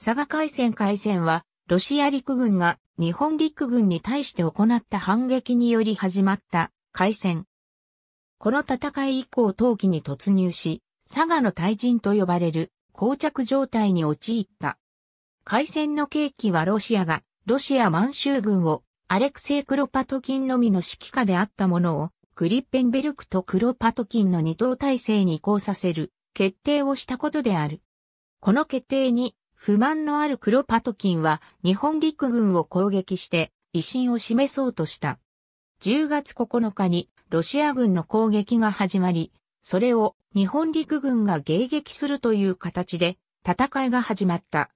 佐賀海戦海戦は、ロシア陸軍が日本陸軍に対して行った反撃により始まった海戦。この戦い以降冬季に突入し、佐賀の大陣と呼ばれる膠着状態に陥った。海戦の契機はロシアが、ロシア満州軍をアレクセイ・クロパトキンのみの指揮下であったものを、クリッペンベルクとクロパトキンの二等体制に移行させる決定をしたことである。この決定に不満のある黒パトキンは日本陸軍を攻撃して威信を示そうとした。10月9日にロシア軍の攻撃が始まり、それを日本陸軍が迎撃するという形で戦いが始まった。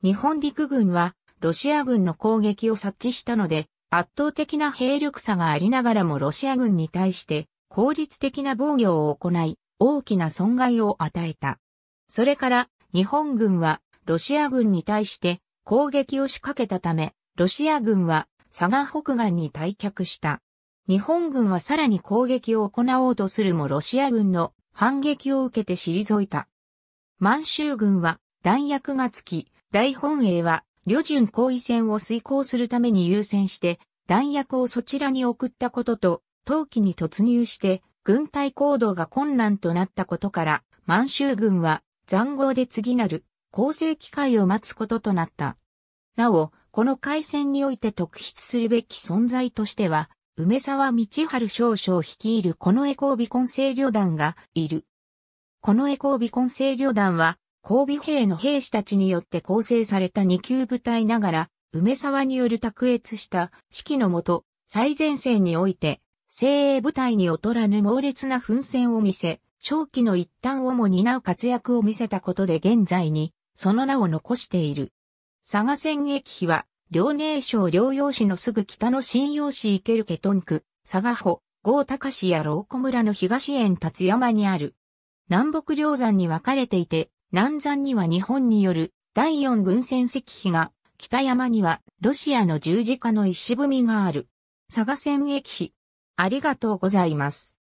日本陸軍はロシア軍の攻撃を察知したので圧倒的な兵力差がありながらもロシア軍に対して効率的な防御を行い大きな損害を与えた。それから日本軍はロシア軍に対して攻撃を仕掛けたため、ロシア軍は佐賀北岸に退却した。日本軍はさらに攻撃を行おうとするもロシア軍の反撃を受けて退いた。満州軍は弾薬がつき、大本営は旅順行為戦を遂行するために優先して弾薬をそちらに送ったことと、冬季に突入して軍隊行動が困難となったことから、満州軍は残壕で次なる構成機会を待つこととなった。なお、この回戦において特筆するべき存在としては、梅沢道春少将率いるこの江ビコ根性旅団がいる。この江ビコ根性旅団は、神尾兵の兵士たちによって構成された二級部隊ながら、梅沢による卓越した指揮のもと、最前線において、精鋭部隊に劣らぬ猛烈な奮戦を見せ、正気の一端をも担う活躍を見せたことで現在にその名を残している。佐賀線駅碑は、遼寧省遼陽市のすぐ北の新陽市池るけンク、佐賀穂、郷高市や老古村の東園達山にある。南北両山に分かれていて、南山には日本による第四軍船石碑が、北山にはロシアの十字架の石踏みがある。佐賀線駅碑。ありがとうございます。